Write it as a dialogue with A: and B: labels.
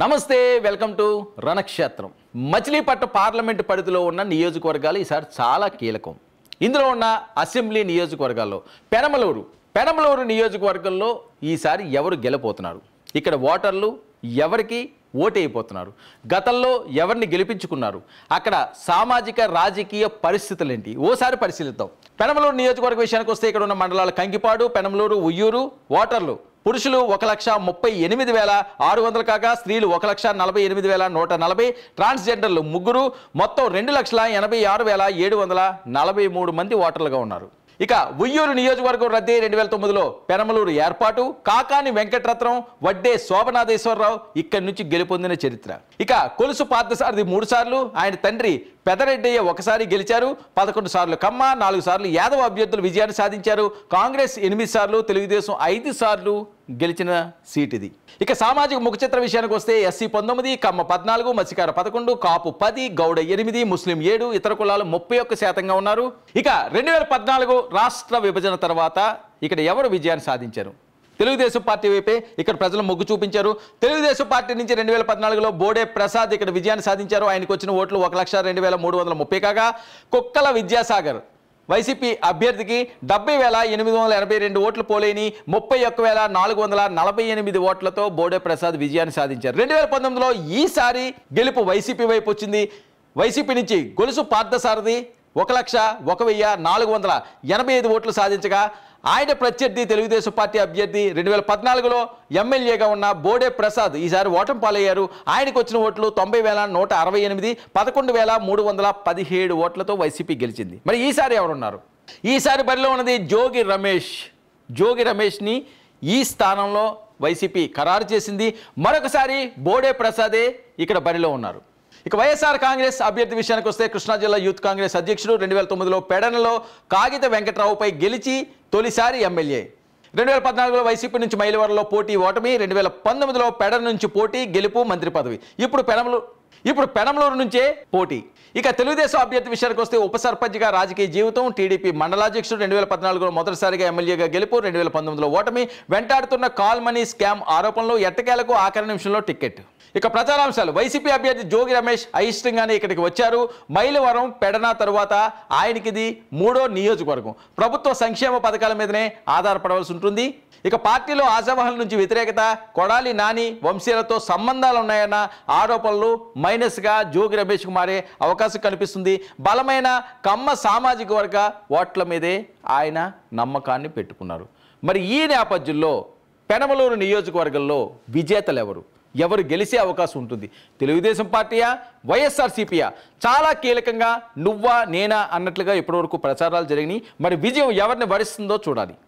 A: నమస్తే welcome to రణక్షేత్రం Machilipatnam parliament పరిధిలో ఉన్న నియోజకవర్గాలు ఈసారి చాలా కీలకం ఇందులో ఉన్న అసెంబ్లీ నియోజకవర్గాల్లో పెనమలూరు పెనమలూరు నియోజకవర్గంలో ఈసారి ఎవరు గెలిపోతున్నారు ఇక్కడ ఓటర్లు ఎవరికి ఓటైపోతున్నారు గతంలో ఎవరిని గెలిపించుకున్నారు అక్కడ సామాజిక రాజకీయ పరిస్థితులు ఏంటి ఓసారి పరిశీలిద్దాం పెనమలూరు నియోజకవర్గ విషయానికి వస్తే ఇక్కడ ఉన్న మండలాలు కంకిపాడు పెనమలూరు ఉయ్యూరు ఓటర్లు పురుషులు ఒక లక్ష ముప్పై ఎనిమిది వేల ఆరు వందలు కాగా స్త్రీలు ఒక లక్ష నలభై ఎనిమిది వేల నూట నలభై ట్రాన్స్జెండర్లు ముగ్గురు మొత్తం రెండు లక్షల ఎనభై ఆరు వేల ఏడు వందల నలభై మూడు మంది ఓటర్లుగా ఉన్నారు ఇక ఉయ్యూరు నియోజకవర్గం రద్దీ రెండు వేల తొమ్మిదిలో పెనమలూరు ఏర్పాటు కాకాని వెంకటరత్నం వడ్డే శోభనాథేశ్వరరావు ఇక్కడి నుంచి గెలుపొందిన చరిత్ర ఇక కొలుసు పార్థసారథి మూడుసార్లు ఆయన తండ్రి పెదరెడ్డయ్య ఒకసారి గెలిచారు పదకొండు సార్లు కమ్మ నాలుగు సార్లు యాదవ అభ్యర్థులు విజయాన్ని సాధించారు కాంగ్రెస్ ఎనిమిది సార్లు తెలుగుదేశం ఐదు సార్లు గెలిచిన సీట్ ఇది ఇక సామాజిక ముఖచిత్ర విషయానికి వస్తే ఎస్సీ పంతొమ్మిది కమ్మ పద్నాలుగు మత్స్యకార పదకొండు కాపు పది గౌడ ఎనిమిది ముస్లిం ఏడు ఇతర కులాలు ముప్పై ఒక్క శాతంగా ఉన్నారు ఇక రెండు రాష్ట్ర విభజన తర్వాత ఇక్కడ ఎవరు విజయాన్ని సాధించారు తెలుగుదేశం పార్టీ వైపే ఇక్కడ ప్రజలు మొగ్గు చూపించారు తెలుగుదేశం పార్టీ నుంచి రెండు వేల పద్నాలుగులో బోడే ప్రసాద్ ఇక్కడ విజయాన్ని సాధించారు ఆయనకు వచ్చిన ఓట్లు ఒక లక్ష రెండు వేల మూడు వందల ముప్పై కాగా కుక్కల విద్యాసాగర్ వైసీపీ అభ్యర్థికి డెబ్బై వేల ఎనిమిది వందల ఎనభై రెండు ఓట్లు పోలేని ముప్పై ఒక్క వేల నాలుగు వందల నలభై ఎనిమిది ఓట్లతో బోడే ప్రసాద్ విజయాన్ని సాధించారు రెండు వేల పంతొమ్మిదిలో ఈసారి గెలుపు వైసీపీ వైపు వచ్చింది వైసీపీ నుంచి గొలుసు పార్థసారథి ఒక లక్ష ఒక వెయ్యి నాలుగు వందల ఎనభై ఐదు ఓట్లు సాధించగా ఆయన ప్రత్యర్థి తెలుగుదేశం పార్టీ అభ్యర్థి రెండు వేల పద్నాలుగులో ఎమ్మెల్యేగా ఉన్న బోడే ప్రసాద్ ఈసారి ఓటం పాలయ్యారు ఆయనకు వచ్చిన ఓట్లు తొంభై వేల నూట అరవై ఎనిమిది పదకొండు వేల మూడు వందల పదిహేడు ఓట్లతో వైసీపీ గెలిచింది మరి ఈసారి ఎవరున్నారు ఈసారి బరిలో ఉన్నది జోగి రమేష్ జోగి రమేష్ని ఈ స్థానంలో వైసీపీ ఖరారు చేసింది మరొకసారి బోడే ప్రసాదే ఇక్కడ బరిలో ఉన్నారు ఇక వైఎస్ఆర్ కాంగ్రెస్ అభ్యర్థి విషయానికి వస్తే కృష్ణా జిల్లా యూత్ కాంగ్రెస్ అధ్యక్షుడు రెండు వేల తొమ్మిదిలో పెడనలో కాగిత వెంకట్రావుపై గెలిచి తొలిసారి ఎమ్మెల్యే రెండు వేల పద్నాలుగులో వైసీపీ నుంచి మైలవరంలో పోటీ ఓటమి రెండు వేల పంతొమ్మిదిలో పెడ నుంచి పోటీ గెలుపు మంత్రి పదవి ఇప్పుడు పెనమలూరు ఇప్పుడు పెనమలూరు నుంచే పోటీ ఇక తెలుగుదేశం అభ్యర్థి విషయానికి వస్తే ఉప సర్పంచ్గా రాజకీయ జీవితం టీడీపీ మండలాధ్యక్షుడు రెండు వేల పద్నాలుగులో మొదటిసారిగా ఎమ్మెల్యేగా గెలుపు రెండు వేల పంతొమ్మిదిలో ఓటమి వెంటాడుతున్న కాల్ మనీ స్కామ్ ఆరోపణలు ఎట్టకేలకు ఆఖరి నిమిషంలో టికెట్ ఇక ప్రచారాంశాలు వైసీపీ అభ్యర్థి జోగి రమేష్ అయిష్టంగానే ఇక్కడికి వచ్చారు మైలవరం పెడన తరువాత ఆయనకిది మూడో నియోజకవర్గం ప్రభుత్వ సంక్షేమ పథకాల మీదనే ఆధారపడవలసి ఉంటుంది ఇక పార్టీలో ఆశావహల నుంచి వ్యతిరేకత కొడాలి నాని వంశీలతో సంబంధాలు ఉన్నాయన్న ఆరోపణలు మైనస్గా జోగి రమేష్ కుమారే అవకాశం కనిపిస్తుంది బలమైన కమ్మ సామాజిక వర్గ ఓట్ల మీదే ఆయన నమ్మకాన్ని పెట్టుకున్నారు మరి ఈ నేపథ్యంలో పెనమలూరు నియోజకవర్గంలో విజేతలు ఎవరు ఎవరు గెలిచే అవకాశం ఉంటుంది తెలుగుదేశం పార్టీయా వైఎస్ఆర్సీపీయా చాలా కీలకంగా నువ్వా నేనా అన్నట్లుగా ఇప్పటివరకు ప్రచారాలు జరిగినాయి మరి విజయం ఎవరిని వరిస్తుందో చూడాలి